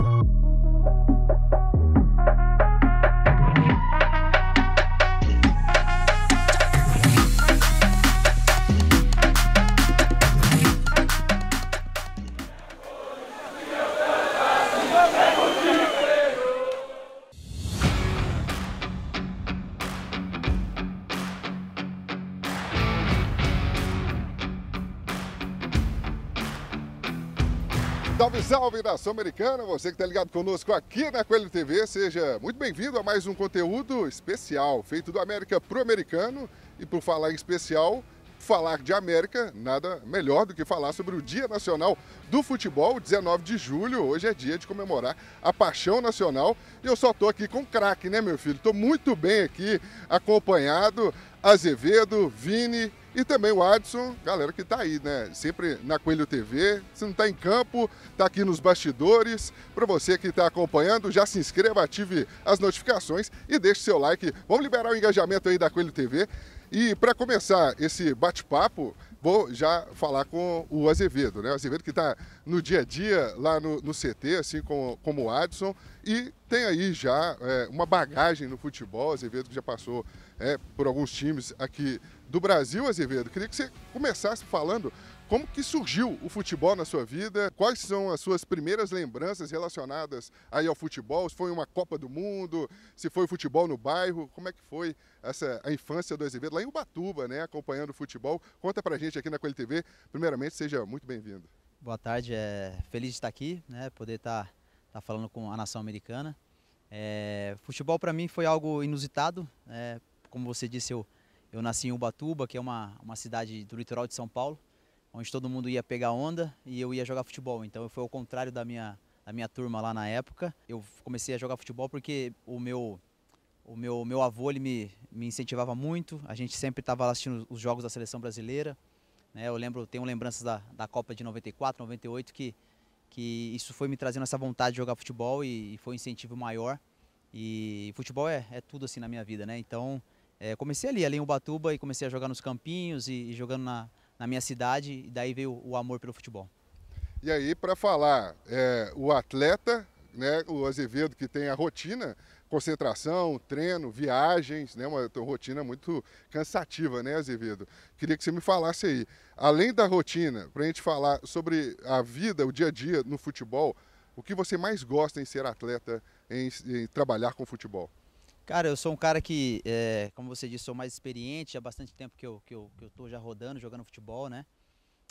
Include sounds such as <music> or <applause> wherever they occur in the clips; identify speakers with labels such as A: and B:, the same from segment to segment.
A: Bye. Redação Americana, você que está ligado conosco aqui na Coelho TV, seja muito bem-vindo a mais um conteúdo especial feito do América pro americano. E por falar em especial, falar de América, nada melhor do que falar sobre o Dia Nacional do Futebol, 19 de julho. Hoje é dia de comemorar a paixão nacional. E eu só estou aqui com craque, né, meu filho? Estou muito bem aqui, acompanhado. Azevedo, Vini, e também o Adson, galera que está aí, né? Sempre na Coelho TV. Se não está em campo, está aqui nos bastidores. Para você que está acompanhando, já se inscreva, ative as notificações e deixe seu like. Vamos liberar o engajamento aí da Coelho TV. E para começar esse bate-papo, vou já falar com o Azevedo, né? O Azevedo que está no dia a dia lá no, no CT, assim como, como o Adson, e tem aí já é, uma bagagem no futebol. O Azevedo que já passou é, por alguns times aqui do Brasil, Azevedo. Queria que você começasse falando como que surgiu o futebol na sua vida, quais são as suas primeiras lembranças relacionadas aí ao futebol, se foi uma Copa do Mundo, se foi futebol no bairro, como é que foi essa, a infância do Azevedo lá em Ubatuba, né, acompanhando o futebol. Conta pra gente aqui na Coelho TV. Primeiramente, seja muito bem-vindo.
B: Boa tarde, é feliz de estar aqui, né, poder estar, tá, estar tá falando com a nação americana. É, futebol para mim foi algo inusitado, é, como você disse, eu eu nasci em Ubatuba, que é uma, uma cidade do litoral de São Paulo, onde todo mundo ia pegar onda e eu ia jogar futebol. Então foi ao contrário da minha, da minha turma lá na época. Eu comecei a jogar futebol porque o meu o meu, meu avô ele me, me incentivava muito, a gente sempre estava assistindo os jogos da seleção brasileira. Né? Eu lembro, tenho lembranças da, da Copa de 94, 98, que, que isso foi me trazendo essa vontade de jogar futebol e, e foi um incentivo maior. E futebol é, é tudo assim na minha vida, né? Então é, comecei ali, ali em Ubatuba, e comecei a jogar nos campinhos e, e jogando na, na, minha cidade, e daí veio o, o amor pelo futebol.
A: E aí, para falar, é, o atleta, né, o Azevedo, que tem a rotina, concentração, treino, viagens, né, uma, rotina muito cansativa, né, Azevedo? Queria que você me falasse aí, além da rotina, para a gente falar sobre a vida, o dia a dia no futebol, o que você mais gosta em ser atleta, em, em trabalhar com futebol? Cara, eu sou um cara que, é,
B: como você disse, sou mais experiente, há bastante tempo que eu, que, eu, que eu tô já rodando, jogando futebol, né?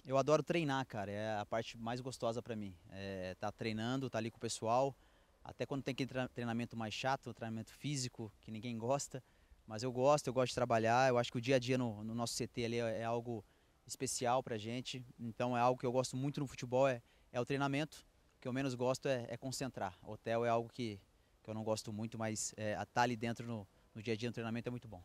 B: Eu adoro treinar, cara, é a parte mais gostosa para mim. É, tá treinando, tá ali com o pessoal, até quando tem aquele treinamento mais chato, treinamento físico, que ninguém gosta, mas eu gosto, eu gosto de trabalhar, eu acho que o dia a dia no, no nosso CT ali é, é algo especial pra gente, então é algo que eu gosto muito no futebol, é, é o treinamento, o que eu menos gosto é, é concentrar. Hotel é algo que que eu não gosto muito, mas é, estar ali dentro no, no dia a dia do treinamento é muito bom.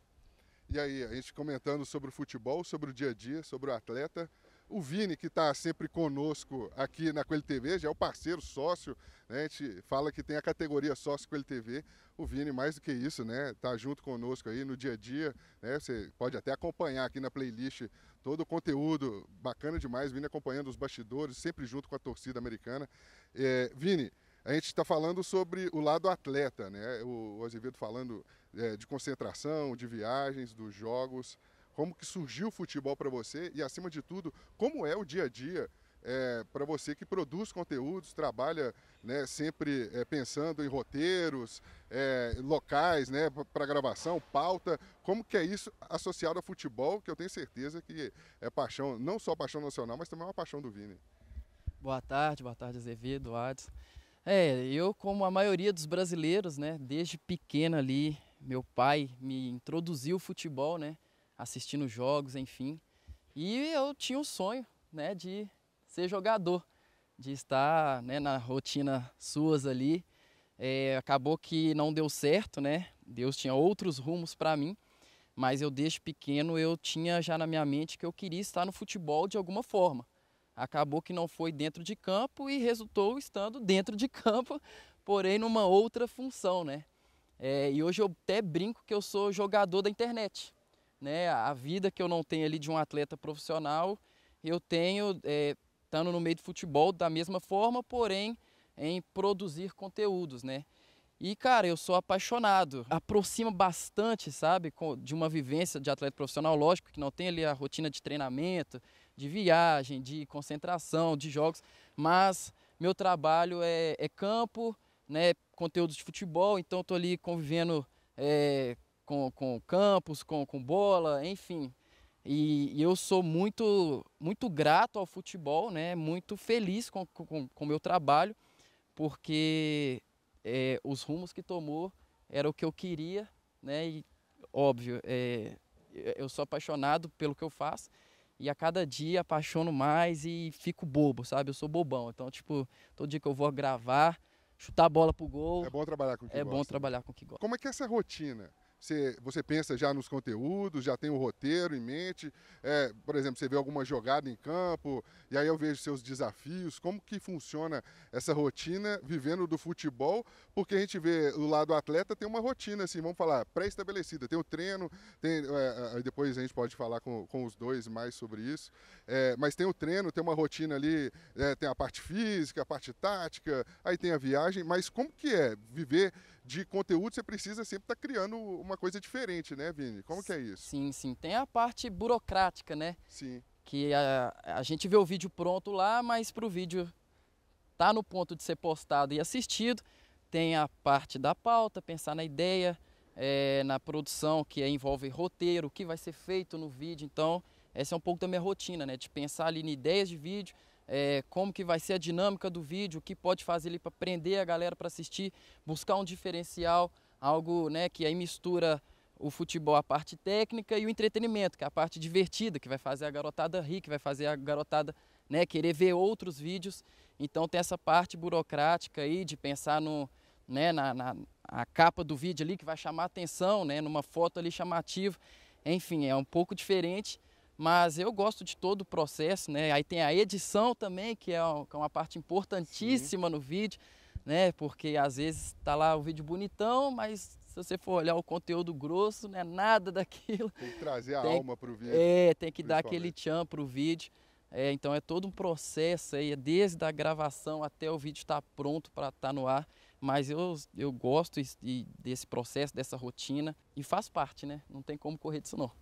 A: E aí, a gente comentando sobre o futebol, sobre o dia a dia, sobre o atleta. O Vini, que está sempre conosco aqui na Coelho TV, já é o parceiro, sócio, né? A gente fala que tem a categoria sócio Coelho TV. O Vini, mais do que isso, né? está junto conosco aí no dia a dia, né? Você pode até acompanhar aqui na playlist todo o conteúdo bacana demais. Vini acompanhando os bastidores, sempre junto com a torcida americana. É, Vini, a gente está falando sobre o lado atleta, né? O Azevedo falando é, de concentração, de viagens, dos jogos, como que surgiu o futebol para você e, acima de tudo, como é o dia a dia é, para você que produz conteúdos, trabalha né, sempre é, pensando em roteiros, é, locais né, para gravação, pauta, como que é isso associado ao futebol, que eu tenho certeza que é paixão, não só paixão nacional, mas também é uma paixão do Vini.
C: Boa tarde, boa tarde Azevedo, Adson. É, eu como a maioria dos brasileiros, né, desde pequena ali, meu pai me introduziu ao futebol, né, assistindo jogos, enfim. E eu tinha um sonho, né, de ser jogador, de estar, né, na rotina suas ali. É, acabou que não deu certo, né? Deus tinha outros rumos para mim, mas eu desde pequeno eu tinha já na minha mente que eu queria estar no futebol de alguma forma acabou que não foi dentro de campo e resultou estando dentro de <laughs> campo, porém numa outra função, né? É, e hoje eu até brinco que eu sou jogador da internet, né? A vida que eu não tenho ali de um atleta profissional, eu tenho é, estando no meio do futebol da mesma forma, porém em produzir conteúdos, né? E cara, eu sou apaixonado. Aproxima bastante, sabe, de uma vivência de atleta profissional, lógico que não tem ali a rotina de treinamento, de viagem, de concentração, de jogos, mas meu trabalho é, é campo, né, conteúdo de futebol, então estou ali convivendo é, com, com campos, com, com bola, enfim. E, e, eu sou muito, muito grato ao futebol, né, muito feliz com o com, com meu trabalho, porque é, os rumos que tomou era o que eu queria, né, e óbvio, é, eu sou apaixonado pelo que eu faço, e a cada dia apaixono mais e fico bobo, sabe? Eu sou bobão. Então, tipo, todo dia que eu vou gravar, chutar a bola pro gol. É bom trabalhar com o que É gosta. bom né? trabalhar com o que gosta.
A: Como é que é essa rotina? Você, você pensa já nos conteúdos, já tem o roteiro em mente? É, por exemplo, você vê alguma jogada em campo, e aí eu vejo seus desafios. Como que funciona essa rotina vivendo do futebol? Porque a gente vê do lado atleta tem uma rotina, assim, vamos falar, pré-estabelecida. Tem o treino, tem, é, é depois a gente pode falar com, com os dois mais sobre isso. É, mas tem o treino, tem uma rotina ali, é, tem a parte física, a parte tática, aí tem a viagem. Mas como que é viver de conteúdo, você precisa sempre estar tá criando uma coisa diferente, né, Vini? Como que é isso? Sim, sim.
C: Tem a parte burocrática, né? Sim. Que a, a gente vê o vídeo pronto lá, mas para o vídeo tá no ponto de ser postado e assistido, tem a parte da pauta, pensar na ideia, é, na produção, que é, envolve roteiro, o que vai ser feito no vídeo. Então, essa é um pouco da minha rotina, né? De pensar ali em ideias de vídeo, é, como que vai ser a dinâmica do vídeo, o que pode fazer ali para prender a galera para assistir, buscar um diferencial, algo né, que aí mistura o futebol, a parte técnica e o entretenimento, que é a parte divertida, que vai fazer a garotada rir, que vai fazer a garotada né, querer ver outros vídeos. Então tem essa parte burocrática aí de pensar no, né, na, na a capa do vídeo ali que vai chamar atenção, né, numa foto ali chamativa. Enfim, é um pouco diferente mas eu gosto de todo o processo, né? Aí tem a edição também, é que é uma parte importantíssima Sim. no vídeo, né? Porque às vezes tá lá o vídeo bonitão, mas se você for olhar o conteúdo grosso, não é nada <laughs> daquilo. Tem
A: que trazer a tem, alma pro vídeo. É, tem que dar aquele
C: tchan pro vídeo. É, então é todo um processo aí, é desde a gravação até o vídeo estar tá pronto para estar tá no ar. Mas eu, eu gosto desse processo, dessa rotina e faz parte, né? Não tem como correr disso
A: não.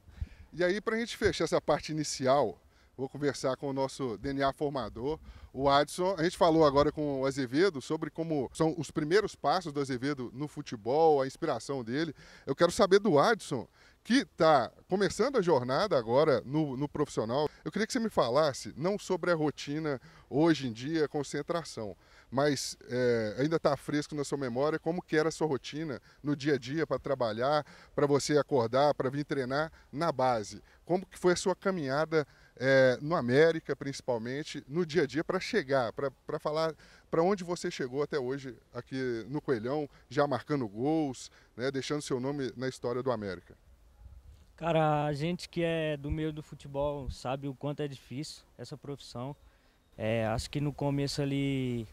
A: E aí, para a gente fechar essa parte inicial, vou conversar com o nosso DNA formador, o Adson. A gente falou agora com o Azevedo sobre como são os primeiros passos do Azevedo no futebol, a inspiração dele. Eu quero saber do Adson, que está começando a jornada agora no, no profissional. Eu queria que você me falasse não sobre a rotina hoje em dia, concentração, mas é, ainda está fresco na sua memória como que era a sua rotina no dia a dia para trabalhar, para você acordar, para vir treinar na base. Como que foi a sua caminhada é, no América, principalmente, no dia a dia para chegar, para falar para onde você chegou até hoje aqui no Coelhão, já marcando gols, né, deixando seu nome na história do América.
D: Cara, a gente que é do meio do futebol sabe o quanto é difícil essa profissão. É, acho que no começo ali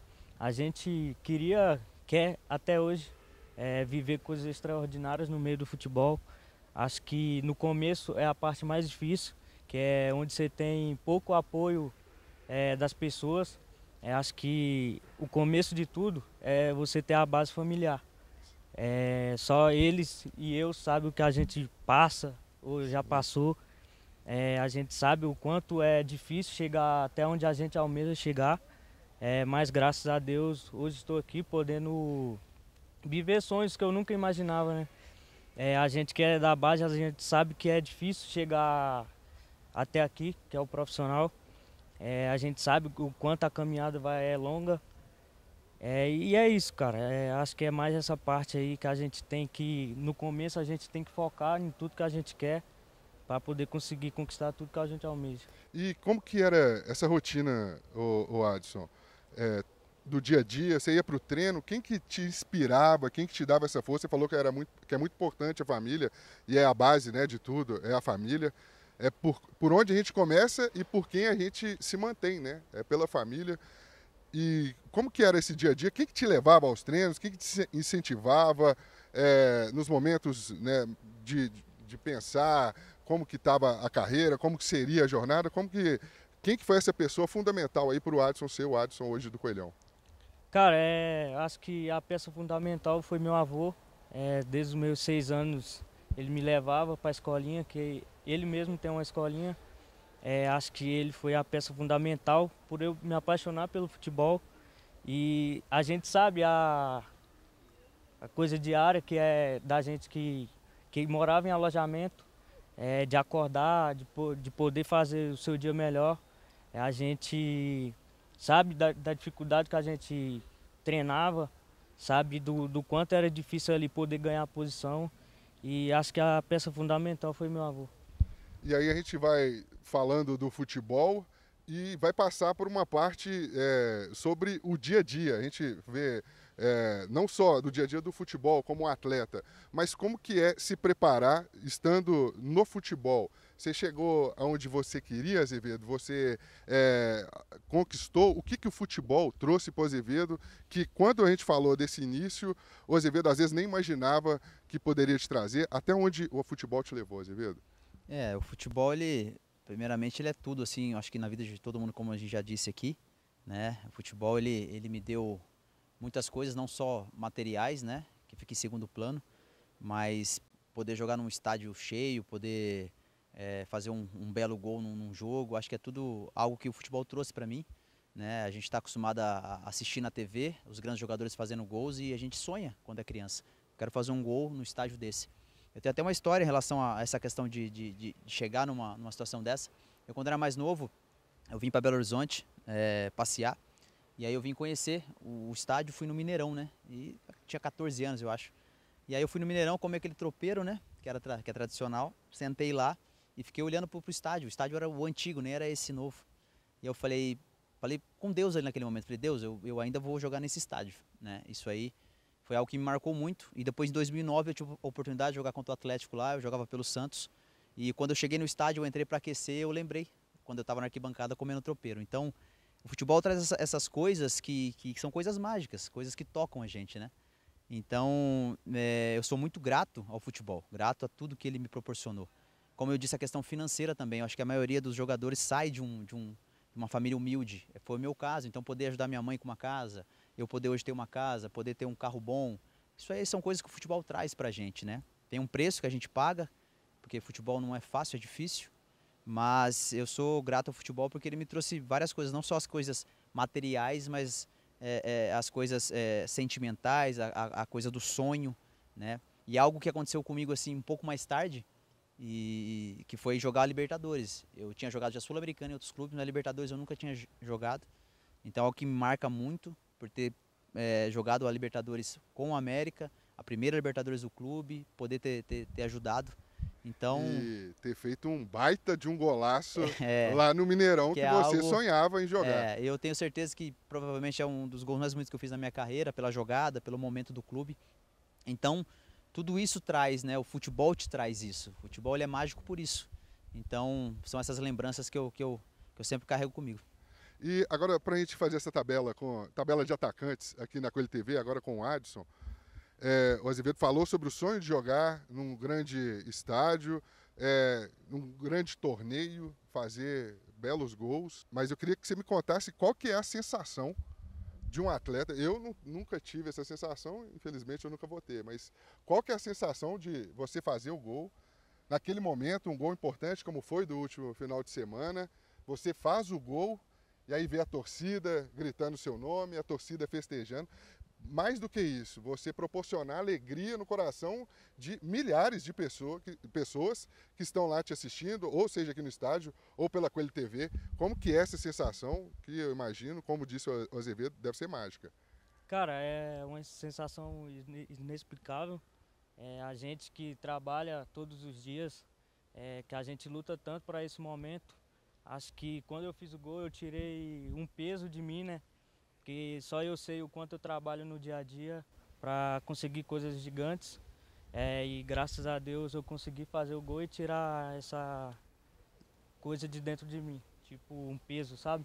D: a gente queria, quer até hoje, é, viver coisas extraordinárias no meio do futebol. Acho que no começo é a parte mais difícil, que é onde você tem pouco apoio é, das pessoas. É, acho que o começo de tudo é você ter a base familiar. É, só eles e eu sabem o que a gente passa ou já passou. É, a gente sabe o quanto é difícil chegar até onde a gente almeja chegar. É, mas graças a Deus hoje estou aqui podendo viver sonhos que eu nunca imaginava, né? É, a gente que é da base, a gente sabe que é difícil chegar até aqui, que é o profissional. É, a gente sabe o quanto a caminhada vai, é longa. É, e é isso, cara. É, acho que é mais essa parte aí que a gente tem que, no começo, a gente tem que focar em tudo que a gente quer para poder conseguir conquistar tudo que a gente almeja.
A: E como que era essa rotina, o, o Adson? é, do dia a dia? Você ia para o treino? Quem que te inspirava? Quem que te dava essa força? Você falou que, era muito, que é muito importante a família e é a base né, de tudo, é a família. É por, por onde a gente começa e por quem a gente se mantém, né? É pela família. E como que era esse dia a dia? Quem que te levava aos treinos? Quem que te incentivava é, nos momentos né, de, de pensar como que estava a carreira, como que seria a jornada, como que quem que foi essa pessoa fundamental aí para o Adson ser o Adson hoje do Coelhão?
D: Cara, é, acho que a peça fundamental foi meu avô. É, desde os meus seis anos ele me levava para a escolinha, que ele mesmo tem uma escolinha. É, acho que ele foi a peça fundamental por eu me apaixonar pelo futebol. E a gente sabe a, a coisa diária que é da gente que, que morava em alojamento, é, de acordar, de, de poder fazer o seu dia melhor. É a gente sabe da, da, dificuldade que a gente treinava, sabe do, do quanto era difícil ali poder ganhar a posição. E acho que a peça fundamental foi meu avô.
A: E aí a gente vai falando do futebol e vai passar por uma parte é, sobre o dia a dia. A gente vê é, não só do dia a dia do futebol como atleta, mas como que é se preparar estando no futebol. Você chegou aonde você queria, Azevedo? Você é, conquistou? O que, que o futebol trouxe para o Azevedo? Que quando a gente falou desse início, o Azevedo às vezes nem imaginava que poderia te trazer. Até onde o futebol te levou, Azevedo? É, o futebol, ele, primeiramente, ele é tudo,
B: assim, acho que na vida de todo mundo, como a gente já disse aqui, né? O futebol, ele, ele me deu muitas coisas, não só materiais, né? Que fica em segundo plano, mas poder jogar num estádio cheio, poder é, fazer um, um, belo gol num, num, jogo. Acho que é tudo algo que o futebol trouxe para mim. Né? A gente está acostumado a assistir na TV os grandes jogadores fazendo gols e a gente sonha quando é criança. Quero fazer um gol no estádio desse. Eu tenho até uma história em relação a essa questão de, de, de chegar numa, numa situação dessa. Eu, quando era mais novo, eu vim para Belo Horizonte é, passear e aí eu vim conhecer o, o estádio, fui no Mineirão, né? E tinha 14 anos, eu acho. E aí eu fui no Mineirão comer aquele tropeiro, né? Que, era que é tradicional. Sentei lá e fiquei olhando para o estádio. O estádio era o antigo, nem era esse novo. E eu falei, falei com Deus ali naquele momento. Falei, Deus, eu, eu ainda vou jogar nesse estádio, né? Isso aí foi algo que me marcou muito. E depois, em 2009, eu tive a oportunidade de jogar contra o Atlético lá. Eu jogava pelo Santos. E quando eu cheguei no estádio, eu entrei para aquecer, eu lembrei. Quando eu estava na arquibancada comendo tropeiro. Então, o futebol traz essas coisas que, que são coisas mágicas, coisas que tocam a gente, né? Então, é, eu sou muito grato ao futebol, grato a tudo que ele me proporcionou. Como eu disse, a questão financeira também. Eu acho que a maioria dos jogadores sai de, um, de, um, de uma família humilde. Foi o meu caso. Então, poder ajudar minha mãe com uma casa, eu poder hoje ter uma casa, poder ter um carro bom. Isso aí são coisas que o futebol traz pra gente, né? Tem um preço que a gente paga, porque futebol não é fácil, é difícil. Mas eu sou grato ao futebol porque ele me trouxe várias coisas, não só as coisas materiais, mas é, é, as coisas é, sentimentais, a, a, coisa do sonho, né? E algo que aconteceu comigo assim um pouco mais tarde, e que foi jogar a Libertadores. Eu tinha jogado já Sul-Americana em outros clubes, na Libertadores eu nunca tinha jogado. Então é o que me marca muito por ter é, jogado a Libertadores com o América, a primeira Libertadores do clube, poder ter, ter, ter ajudado. Então. E
A: ter feito um
B: baita de um golaço <laughs> é, lá
A: no Mineirão que, que é você algo, sonhava em jogar.
B: É, eu tenho certeza que provavelmente é um dos gols mais bonitos que eu fiz na minha carreira, pela jogada, pelo momento do clube. Então, tudo isso traz, né? O futebol te traz isso. O futebol é mágico por isso. Então, são essas lembranças que eu, que eu,
A: que eu sempre carrego comigo. E agora, para a gente fazer essa tabela com tabela de atacantes aqui na Coelho TV, agora com o Adson, é, o Azevedo falou sobre o sonho de jogar num grande estádio, é, num grande torneio, fazer belos gols. Mas eu queria que você me contasse qual que é a sensação de um atleta. Eu nunca tive essa sensação, infelizmente eu nunca vou ter, mas qual que é a sensação de você fazer o gol naquele momento, um gol importante como foi do último final de semana, você faz o gol e aí vê a torcida gritando seu nome, a torcida festejando mais do que isso, você proporcionar alegria no coração de milhares de pessoa, que, pessoas que estão lá te assistindo, ou seja aqui no estádio, ou pela Coelho TV. Como que é essa sensação que eu imagino, como disse o Azevedo, deve ser mágica?
D: Cara, é uma sensação inexplicável. É, a gente que trabalha todos os dias, é, que a gente luta tanto para esse momento. Acho que quando eu fiz o gol, eu tirei um peso de mim, né? que só eu sei o quanto eu trabalho no dia a dia para conseguir coisas gigantes. É, e graças a Deus eu consegui fazer o gol e tirar essa coisa de dentro de mim, tipo um peso, sabe?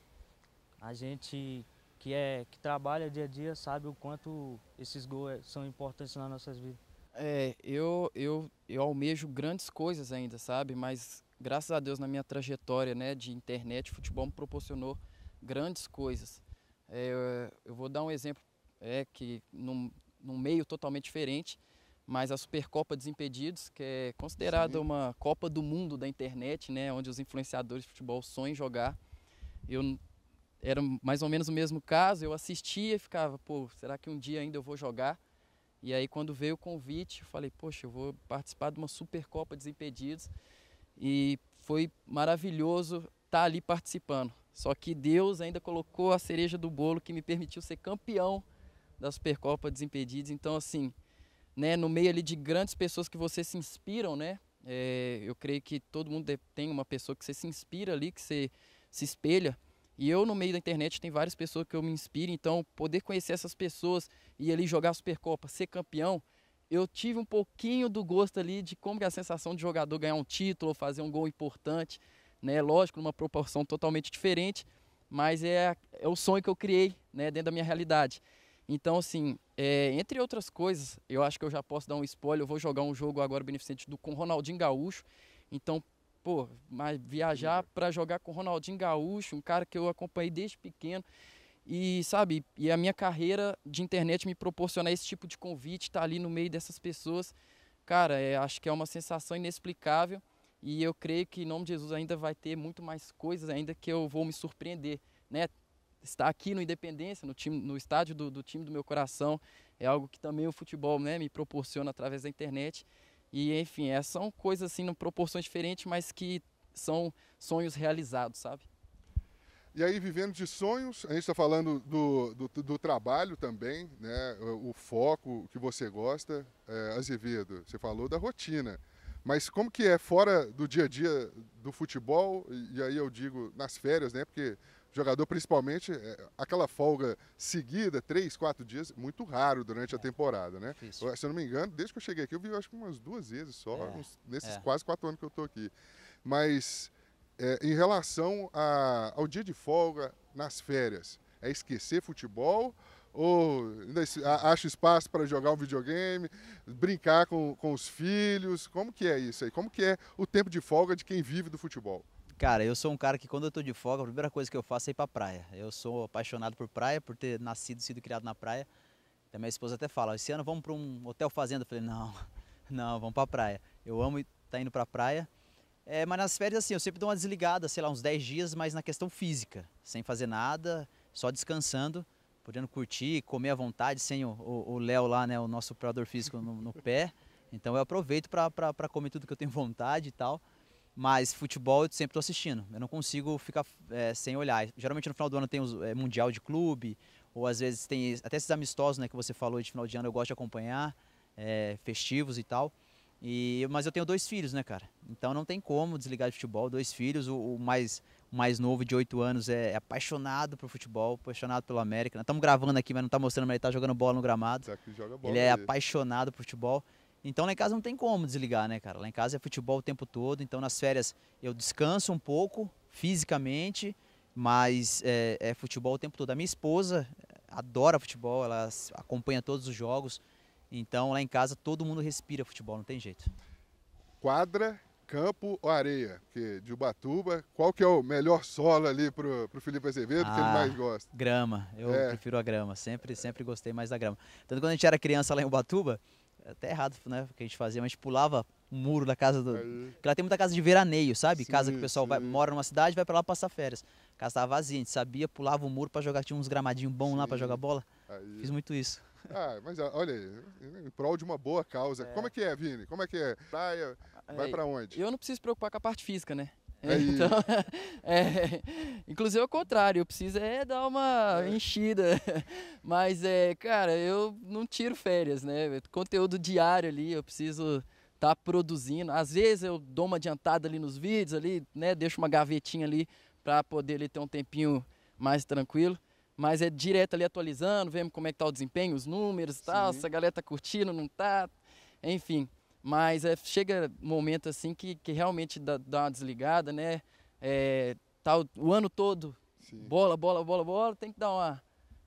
D: A gente que é que trabalha dia a dia sabe o quanto esses gols é, são importantes nas nossas vidas.
C: É, eu eu eu almejo grandes coisas ainda, sabe? Mas graças a Deus na minha trajetória, né, de internet, o futebol me proporcionou grandes coisas. É, eu vou dar um exemplo é, que num, num meio totalmente diferente, mas a Supercopa Desimpedidos, que é considerada Sim. uma Copa do Mundo da internet, né, onde os influenciadores de futebol sonham jogar. Eu era mais ou menos o mesmo caso, eu assistia e ficava, pô, será que um dia ainda eu vou jogar? E aí quando veio o convite, eu falei, poxa, eu vou participar de uma Supercopa Desimpedidos. E foi maravilhoso estar tá ali participando. Só que Deus ainda colocou a cereja do bolo que me permitiu ser campeão da Supercopa Desimpedidos. Então, assim, né, no meio ali de grandes pessoas que você se inspiram, né? É, eu creio que todo mundo tem uma pessoa que você se inspira ali, que você se espelha. E eu, no meio da internet, tem várias pessoas que eu me inspiro. Então, poder conhecer essas pessoas e ali jogar a Supercopa, ser campeão, eu tive um pouquinho do gosto ali de como é a sensação de jogador ganhar um título, fazer um gol importante né? Lógico, numa proporção totalmente diferente, mas é, é o sonho que eu criei, né? Dentro da minha realidade. Então, assim, é, entre outras coisas, eu acho que eu já posso dar um spoiler. Eu vou jogar um jogo agora beneficente do com Ronaldinho Gaúcho. Então, pô, mas viajar para jogar com Ronaldinho Gaúcho, um cara que eu acompanhei desde pequeno. E sabe, e a minha carreira de internet me proporcionar esse tipo de convite, estar tá ali no meio dessas pessoas, cara, é, acho que é uma sensação inexplicável. E eu creio que em nome de Jesus ainda vai ter muito mais coisas ainda que eu vou me surpreender, né? Estar aqui no Independência, no, time, no estádio do, do time do meu coração, é algo que também o futebol né, me proporciona através da internet. E enfim, é, são coisas assim, em proporções diferentes, mas que são sonhos realizados, sabe?
A: E aí, vivendo de sonhos, a gente está falando do, do, do, trabalho também, né? o, o foco que você gosta. É, Azevedo, você falou da rotina. Mas como que é fora do dia a dia do futebol, e aí eu digo nas férias, né? Porque jogador principalmente, é, aquela folga seguida, três, quatro dias, muito raro durante é. a temporada, né? Se eu não me engano, desde que eu cheguei aqui, eu vi acho que umas duas vezes só, é. uns, nesses é. quase quatro anos que eu estou aqui. Mas é, em relação a, ao dia de folga nas férias, é esquecer futebol ou ainda né, acha espaço para jogar um videogame, brincar com, com os filhos? Como que é isso aí? Como que é o tempo de folga de quem vive do futebol? Cara, eu sou um cara que quando eu estou
B: de folga, a primeira coisa que eu faço é ir a praia. Eu sou apaixonado por praia, por ter nascido e sido criado na praia. A minha esposa até fala, esse ano vamos para um hotel fazenda. Eu falei, não, <laughs> não, vamos a praia. Eu amo estar tá indo indo a praia. É, mas nas férias, assim, eu sempre dou uma desligada, sei lá, uns 10 dias, mas na questão física, sem fazer nada, só descansando podendo curtir, comer à vontade, sem o Léo lá, né, o nosso operador físico no, no pé. Então eu aproveito para comer tudo que eu tenho <laughs> vontade e tal. Mas futebol eu sempre estou assistindo. Eu não consigo ficar é, sem olhar. Geralmente no final do ano tem o é, mundial de clube, ou às vezes tem até esses amistosos né, que você falou de final de ano, eu gosto de acompanhar, é, festivos e tal. E, mas eu tenho dois filhos, né, cara? Então não tem como desligar de futebol, dois filhos, o, o mais mais novo, de 8 anos, é apaixonado por futebol, apaixonado pelo América. Nós né? estamos gravando aqui, mas não está mostrando, mas ele está jogando bola no gramado. Bola ele é apaixonado por futebol. Então lá em casa não tem como desligar, né, cara? Lá em casa é futebol o tempo todo, então nas férias eu descanso um pouco fisicamente, mas é, é futebol o tempo todo. A minha esposa é, adora futebol, ela acompanha todos os jogos, então lá em casa todo mundo respira futebol, não tem jeito.
A: Quadra campo ou areia? Porque de Ubatuba, qual que é o melhor solo ali pro, pro Felipe Azevedo, ah, que ele ah, mais gosta?
B: Grama, eu é. prefiro a grama, sempre, sempre gostei mais da grama. Tanto quando a gente era criança lá em Ubatuba, até errado, né, o que a gente fazia, mas a gente pulava o muro da casa do... Aí. Porque lá tem muita casa de veraneio, sabe? Sim, casa que o pessoal vai, mora numa cidade vai para lá passar férias. A casa tava vazia, a gente sabia, pulava o muro para jogar, tinha uns gramadinhos bons sim. lá para jogar bola.
A: Aí. Fiz muito isso. Ah, mas ah, olha aí, em prol de uma boa causa. É. Como é que é, Vini? Como é que é? Praia, Vai é, para onde? Eu não preciso preocupar com a parte física, né? É Então, <laughs> é,
C: inclusive ao contrário, eu preciso é dar uma é. enchida. <laughs> Mas é, cara, eu não tiro férias, né? Conteúdo diário ali, eu preciso estar tá produzindo. Às vezes eu dou uma adiantada ali nos vídeos ali, né? Deixo uma gavetinha ali para poder ali, ter um tempinho mais tranquilo. Mas é direto ali atualizando, vendo como é que tá o desempenho, os números e tal, se a galera tá curtindo, não tá. Enfim. Mas é, chega momento assim que, que realmente dá, dá uma desligada, né? É, tá o, o ano todo, Sim. bola, bola, bola, bola, tem que dar uma...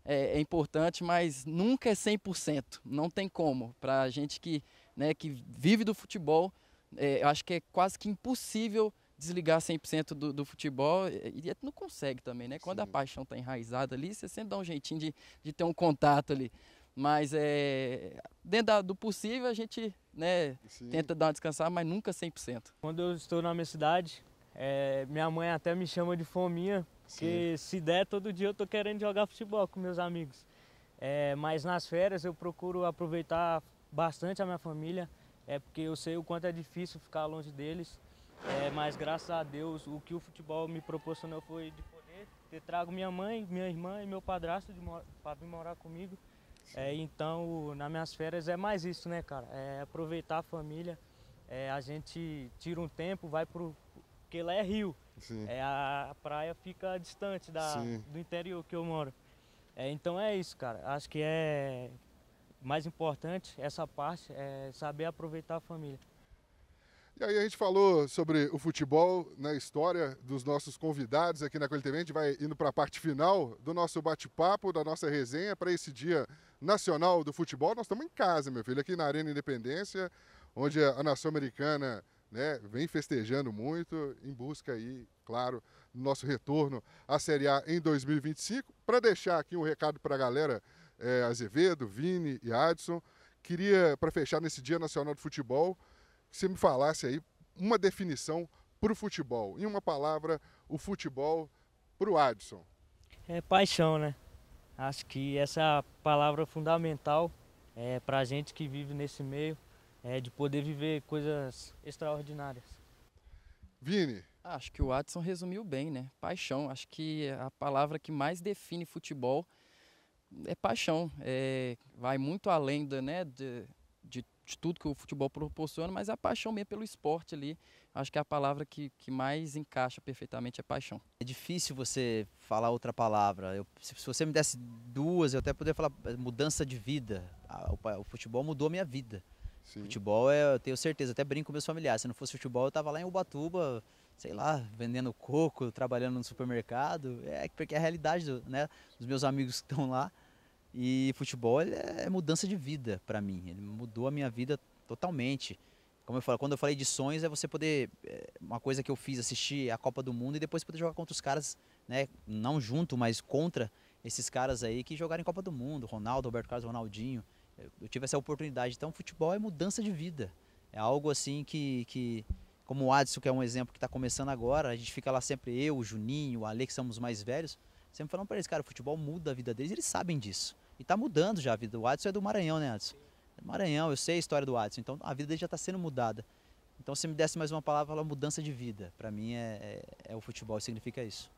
C: É, é importante, mas nunca é 100%, não tem como. Para a gente que, né, que vive do futebol, é, eu acho que é quase que impossível desligar 100% do, do futebol e, e, é, não consegue também, né? Quando Sim. a paixão está enraizada ali, você sempre dá um jeitinho de, de ter um contato ali. Mas é, dentro da, do possível a gente né, tenta dar uma descansada,
D: mas nunca 100%. Quando eu estou na minha cidade, é, minha mãe até me chama de fominha, porque se der todo dia eu tô querendo jogar futebol com meus amigos. É, mas nas férias eu procuro aproveitar bastante a minha família, é porque eu sei o quanto é difícil ficar longe deles. É, mas graças a Deus o que o futebol me proporcionou foi de poder ter trago minha mãe, minha irmã e meu padrasto para vir morar comigo. É, então, nas minhas férias é mais isso, né, cara? É aproveitar a família. É, a gente tira um tempo, vai pro. Porque lá é rio. Sim. É, a praia fica distante da, do interior que eu moro. É, então é isso, cara. Acho que é mais importante essa parte, é saber aproveitar a família.
A: E aí a gente falou sobre o futebol na né, história dos nossos convidados aqui na Coelho A gente vai indo para a parte final do nosso bate-papo, da nossa resenha para esse Dia Nacional do Futebol. Nós estamos em casa, meu filho, aqui na Arena Independência, onde a nação americana né, vem festejando muito em busca aí, claro, do nosso retorno à Série A em 2025. Para deixar aqui um recado para a galera é, Azevedo, Vini e Adson, queria, para fechar nesse Dia Nacional do Futebol, que você me falasse aí uma definição para o futebol. Em uma palavra, o futebol para o Adson.
D: É paixão, né? Acho que essa é palavra fundamental é, para a gente que vive nesse meio, é, de poder viver coisas extraordinárias. Vini. Acho que o Adson resumiu bem, né? Paixão.
C: Acho que a palavra que mais define futebol é paixão. É, vai muito além da, né, de, de de tudo que o futebol proporciona, mas a paixão mesmo pelo esporte ali, acho que é a palavra que, que mais encaixa perfeitamente é paixão. É difícil
B: você falar outra palavra. Eu, se, se, você me desse duas, eu até poderia falar é, mudança de vida. o, o, futebol mudou a minha vida. Sim. Futebol, é, eu tenho certeza, até brinco com meus familiares. Se não fosse futebol, eu estava lá em Ubatuba, sei lá, vendendo coco, trabalhando no supermercado. É porque é a realidade do, né, dos meus amigos que estão lá. E futebol é, é mudança de vida para mim. Ele mudou a minha vida totalmente. Como eu falo, quando eu falei de sonhos, é você poder. É, uma coisa que eu fiz, assistir a Copa do Mundo e depois poder jogar contra os caras, né? Não junto, mas contra esses caras aí que jogaram em Copa do Mundo. Ronaldo, Roberto Carlos, Ronaldinho. Eu tive essa oportunidade. Então, futebol é mudança de vida. É algo assim que. que como o Adson, que é um exemplo que está começando agora, a gente fica lá sempre, eu, o Juninho, o Ale, que somos mais velhos, sempre falando para eles, cara, o futebol muda a vida deles, eles sabem disso. E está mudando já a vida. O Adson é do Maranhão, né, Adson? É Maranhão, eu sei a história do Adson. Então a vida dele já está sendo mudada. Então, se me desse mais uma palavra, mudança de vida. Para mim, é, é, é, o futebol, significa isso.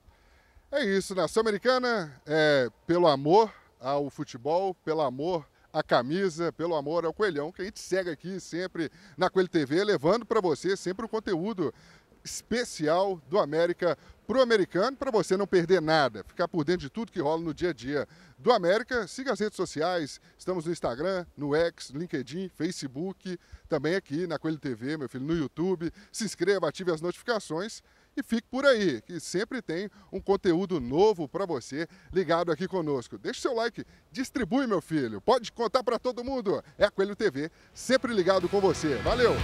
A: É isso, nação americana, é pelo amor ao futebol, pelo amor à camisa, pelo amor ao coelhão, que a gente segue aqui sempre na Coelho TV, levando para você sempre o conteúdo especial do América para o americano, para você não perder nada, ficar por dentro de tudo que rola no dia a dia do América. Siga as redes sociais, estamos no Instagram, no X, LinkedIn, Facebook, também aqui na Coelho TV, meu filho, no YouTube. Se inscreva, ative as notificações e fique por aí, que sempre tem um conteúdo novo para você ligado aqui conosco. Deixe seu like, distribui, meu filho. Pode contar para todo mundo. É a Coelho TV, sempre ligado com você. Valeu!